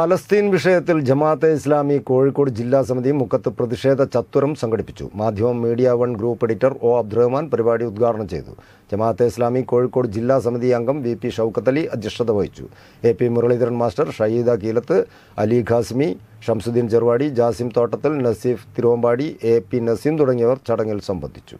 ഫലസ്തീൻ വിഷയത്തിൽ ജമാഅത്തെ ഇസ്ലാമി കോഴിക്കോട് ജില്ലാ സമിതി മുക്കത്ത് പ്രതിഷേധ ചത്തുരം സംഘടിപ്പിച്ചു Madhyamam media one group editor O Abdurahman പരിപാടി ഉദ്ഘാടനം ചെയ്തു ജമാഅത്തെ ഇസ്ലാമി കോഴിക്കോട് ജില്ലാ സമിതി അംഗം വി പി അലി അധ്യക്ഷത വഹിച്ചു A P Muraleedharan master Shayida Keelath Ali Qasmi Shamsuddin Cheruvadi Jasim Thottathil Naseef Thiruvambadi A P Naseem തുടങ്ങിയവർ ചടങ്ങിൽ സംബന്ധിച്ചു